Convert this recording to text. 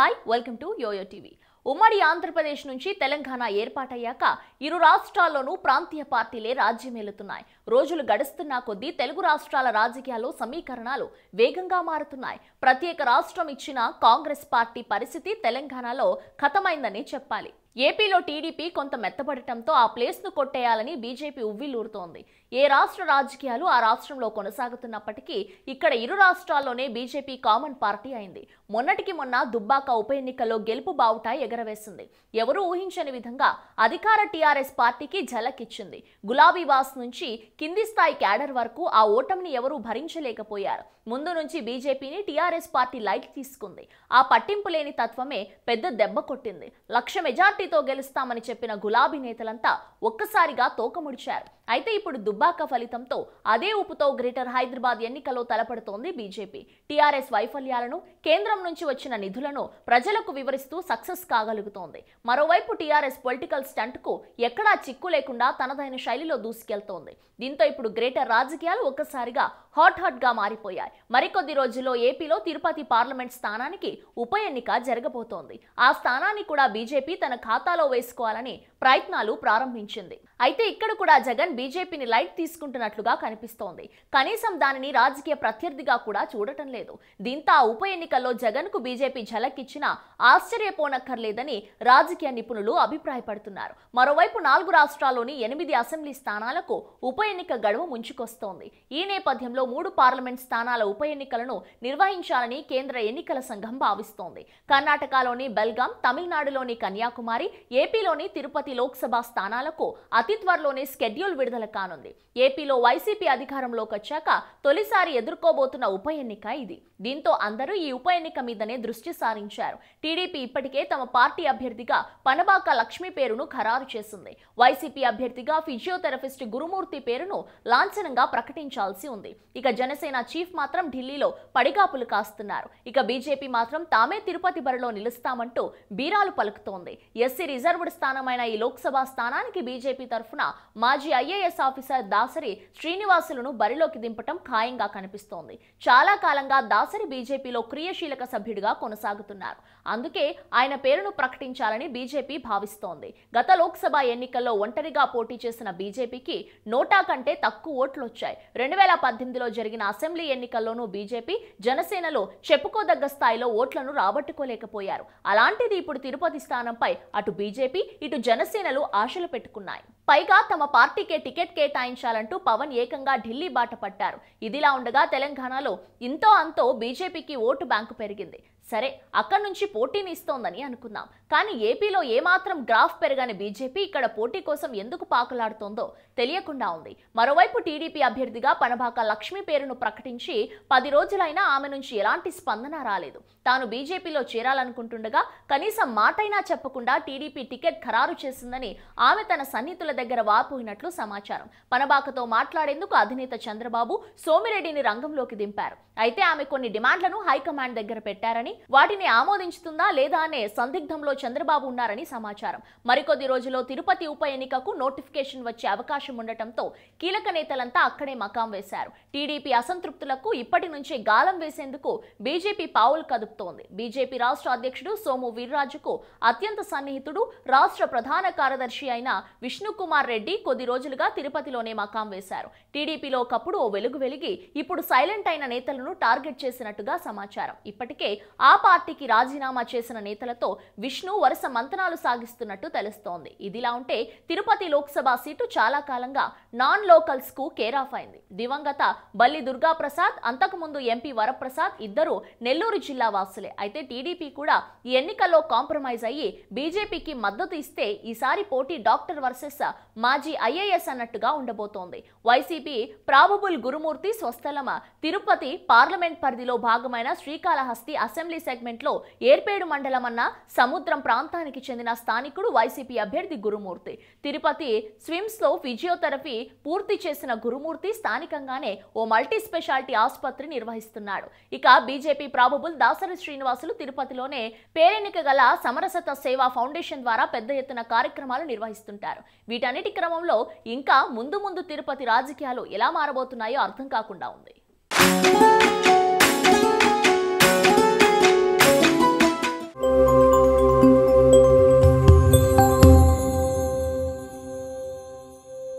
hi welcome to yo-yo TV ఉమ్మడి ఆంధ్రప్రదేశ్ నుంచి తెలంగాణ ఏర్పాటయ్యాక ఇరు రాష్ట్రాల్లోనూ ప్రాంతీయ పార్టీలే రాజ్యమేలుతున్నాయి రోజులు గడుస్తున్న కొద్దీ తెలుగు రాష్ట్రాల రాజకీయాల్లో సమీకరణాలు వేగంగా మారుతున్నాయి ప్రత్యేక రాష్ట్రం ఇచ్చిన కాంగ్రెస్ పార్టీ పరిస్థితి తెలంగాణలో ఖతమైందని చెప్పాలి ఏపీలో టీడీపీ కొంత మెత్తబడటంతో ఆ ప్లేస్ను కొట్టేయాలని బీజేపీ ఉవ్విలూరుతోంది ఏ రాష్ట్ర రాజకీయాలు ఆ రాష్ట్రంలో కొనసాగుతున్నప్పటికీ ఇక్కడ ఇరు రాష్ట్రాల్లోనే బీజేపీ కామన్ పార్టీ అయింది మొన్నటికి మొన్న దుబ్బాక ఉప ఎన్నికల్లో గెలుపు బావుట ఎగరవేసింది ఎవరూ ఊహించని విధంగా అధికార టీఆర్ఎస్ పార్టీకి ఝలకిచ్చింది గులాబీ వాస్ నుంచి కింది స్థాయి క్యాడర్ వరకు ఆ ఓటమిని ఎవరూ భరించలేకపోయారు ముందు నుంచి బీజేపీని టీఆర్ఎస్ పార్టీ లైట్ తీసుకుంది ఆ పట్టింపు లేని తత్వమే పెద్ద దెబ్బ కొట్టింది లక్ష మెజార్టీతో గెలుస్తామని చెప్పిన గులాబీ నేతలంతా ఒక్కసారిగా తోకముడిచారు అయితే ఇప్పుడు దుబ్బాక ఫలితంతో అదే ఉప్పుతో గ్రేటర్ హైదరాబాద్ ఎన్నికలో తలపడుతోంది బీజేపీ టీఆర్ఎస్ వైఫల్యాలను కేంద్రం నుంచి వచ్చిన నిధులను ప్రజలకు వివరిస్తూ సక్సెస్ కాగలుగుతోంది మరోవైపు టీఆర్ఎస్ పొలిటికల్ స్టంట్కు ఎక్కడా చిక్కు లేకుండా తనదైన శైలిలో దూసుకెళ్తోంది దీంతో ఇప్పుడు గ్రేటర్ రాజకీయాలు ఒక్కసారిగా హాట్ గా మారిపోయాయి మరికొద్ది రోజుల్లో ఏపీలో తిరుపతి పార్లమెంట్ స్థానానికి ఉప ఎన్నిక జరగబోతోంది ఆ స్థానాన్ని కూడా బీజేపీ తన ఖాతాలో వేసుకోవాలని ప్రయత్నాలు ప్రారంభించింది అయితే ఇక్కడ కూడా జగన్ బీజేపీని లైట్ తీసుకుంటున్నట్లుగా కనిపిస్తోంది కనీసం దానిని రాజకీయ ప్రత్యర్థిగా కూడా చూడటం లేదు దీంతో ఆ ఉప ఎన్నికల్లో జగన్ కు బీజేపీ ఇచ్చినా ఆశ్చర్యపోనక్కర్లేదని రాజకీయ నిపుణులు అభిప్రాయపడుతున్నారు మరోవైపు నాలుగు రాష్ట్రాల్లోని ఎనిమిది అసెంబ్లీ స్థానాలకు ఉప ఎన్నిక గడువు ముంచుకొస్తోంది ఈ నేపథ్యంలో రాష్ట్రంలో మూడు పార్లమెంట్ స్థానాల ఉప ఎన్నికలను నిర్వహించాలని కేంద్ర ఎన్నికల సంఘం భావిస్తోంది కర్ణాటకలోని బెల్గాం తమిళనాడులోని కన్యాకుమారి ఏపీలోని తిరుపతి లోక్సభ స్థానాలకు అతి త్వరలోనే షెడ్యూల్ విడుదల కానుంది ఏపీలో వైసీపీ అధికారంలోకి వచ్చాక తొలిసారి ఎదుర్కోబోతున్న ఉప ఎన్నిక ఇది దీంతో అందరూ ఈ ఉప ఎన్నిక మీదనే దృష్టి సారించారు టీడీపీ ఇప్పటికే తమ పార్టీ అభ్యర్థిగా పనబాక లక్ష్మి పేరును ఖరారు చేసింది వైసీపీ అభ్యర్థిగా ఫిజియోథెరపిస్ట్ గురుమూర్తి పేరును లాంఛనంగా ప్రకటించాల్సి ఉంది ఇక జనసేన చీఫ్ మాత్రం ఢిల్లీలో పడిగాపులు కాస్తున్నారు ఇక బీజేపీ మాత్రం తామే తిరుపతి బరిలో నిలుస్తామంటూ బీరాలు పలుకుతోంది ఎస్సీ రిజర్వ్డ్ స్థానమైన ఈ లోక్సభ స్థానానికి బీజేపీ తరఫున మాజీ ఐఏఎస్ ఆఫీసర్ దాసరి శ్రీనివాసులను బరిలోకి దింపటం ఖాయంగా కనిపిస్తోంది చాలా కాలంగా దాసరి బీజేపీలో క్రియాశీలక సభ్యుడిగా కొనసాగుతున్నారు అందుకే ఆయన పేరును ప్రకటించాలని బీజేపీ భావిస్తోంది గత లోక్సభ ఎన్నికల్లో ఒంటరిగా పోటీ చేసిన బీజేపీకి నోటా కంటే తక్కువ ఓట్లు వచ్చాయి రెండు వేల పద్దెనిమిది పంతొమ్మిదిలో జరిగిన అసెంబ్లీ ఎన్నికల్లోనూ బీజేపీ జనసేనలో చెప్పుకోదగ్గ స్థాయిలో ఓట్లను రాబట్టుకోలేకపోయారు అలాంటిది ఇప్పుడు తిరుపతి స్థానంపై అటు బీజేపీ ఇటు జనసేనలు ఆశలు పెట్టుకున్నాయి పైగా తమ పార్టీకే టికెట్ కేటాయించాలంటూ పవన్ ఏకంగా ఢిల్లీ బాట పట్టారు ఇదిలా ఉండగా తెలంగాణలో ఇంతో అంతో బీజేపీకి ఓటు బ్యాంకు పెరిగింది సరే అక్కడి నుంచి పోటీని ఇస్తోందని అనుకుందాం కానీ ఏపీలో ఏమాత్రం గ్రాఫ్ పెరగని బీజేపీ ఇక్కడ పోటీ కోసం ఎందుకు పాకులాడుతోందో తెలియకుండా ఉంది మరోవైపు టీడీపీ అభ్యర్థిగా పనభాక లక్ష్మి పేరును ప్రకటించి పది రోజులైనా ఆమె నుంచి ఎలాంటి స్పందన రాలేదు తాను బీజేపీలో చేరాలనుకుంటుండగా కనీసం మాటైనా చెప్పకుండా టీడీపీ టికెట్ ఖరారు చేసిందని ఆమె తన సన్నిహితుల దగ్గర వాపోయినట్లు సమాచారం పనభాకతో మాట్లాడేందుకు అధినేత చంద్రబాబు సోమిరెడ్డిని రంగంలోకి దింపారు అయితే ఆమె కొన్ని డిమాండ్లను హైకమాండ్ దగ్గర పెట్టారని వాటిని ఆమోదించుతుందా లేదా అనే సందిగ్ధంలో చంద్రబాబు ఉన్నారని సమాచారం మరికొద్ది రోజుల్లో తిరుపతి ఉప ఎన్నికకు నోటిఫికేషన్ వచ్చే అవకాశం ఉండటంతో కీలక నేతలంతా అక్కడే మకాం వేశారు టీడీపీ అసంతృప్తులకు ఇప్పటి నుంచే గాలం వేసేందుకు బీజేపీ పావులు కదుపుతోంది బీజేపీ రాష్ట్ర అధ్యక్షుడు సోము వీర్రాజుకు అత్యంత సన్నిహితుడు రాష్ట్ర ప్రధాన కార్యదర్శి అయిన విష్ణుకుమార్ రెడ్డి కొద్ది రోజులుగా తిరుపతిలోనే మకాం వేశారు టీడీపీలో ఒకప్పుడు ఓ వెలుగు వెలిగి ఇప్పుడు సైలెంట్ అయిన నేతలను టార్గెట్ చేసినట్టుగా సమాచారం ఇప్పటికే ఆ ఆ పార్టీకి రాజీనామా చేసిన నేతలతో విష్ణు వరుస మంతనాలు సాగిస్తున్నట్టు తెలుస్తోంది ఇదిలా ఉంటే తిరుపతి లోక్సభ సీటు చాలా కాలంగా నాన్ లోకల్స్ కు కేరాఫ్ అయింది దివంగత బల్లి దుర్గాప్రసాద్ అంతకుముందు ఎంపీ వరప్రసాద్ ఇద్దరు నెల్లూరు జిల్లా వాసులే అయితే టీడీపీ కూడా ఈ ఎన్నికల్లో కాంప్రమైజ్ అయ్యి బీజేపీకి మద్దతు ఇస్తే ఈసారి పోటీ డాక్టర్ వర్సెస్ మాజీ ఐఏఎస్ అన్నట్టుగా ఉండబోతోంది వైసీపీ ప్రాబబుల్ గురుమూర్తి స్వస్థలమ తిరుపతి పార్లమెంట్ పరిధిలో భాగమైన శ్రీకాళహస్తి అసెంబ్లీ అసెంబ్లీ లో ఏర్పేడు మండలం అన్న సముద్రం ప్రాంతానికి చెందిన స్థానికుడు వైసీపీ అభ్యర్థి గురుమూర్తి తిరుపతి స్విమ్స్ లో ఫిజియోథెరపీ పూర్తి చేసిన గురుమూర్తి స్థానికంగానే ఓ మల్టీ స్పెషాలిటీ ఆసుపత్రి నిర్వహిస్తున్నాడు ఇక బీజేపీ ప్రాబుబుల్ దాసరి శ్రీనివాసులు తిరుపతిలోనే పేరెన్నిక గల సమరసత సేవా ఫౌండేషన్ ద్వారా పెద్ద ఎత్తున కార్యక్రమాలు నిర్వహిస్తుంటారు వీటన్నిటి క్రమంలో ఇంకా ముందు ముందు తిరుపతి రాజకీయాలు ఎలా మారబోతున్నాయో అర్థం కాకుండా ఉంది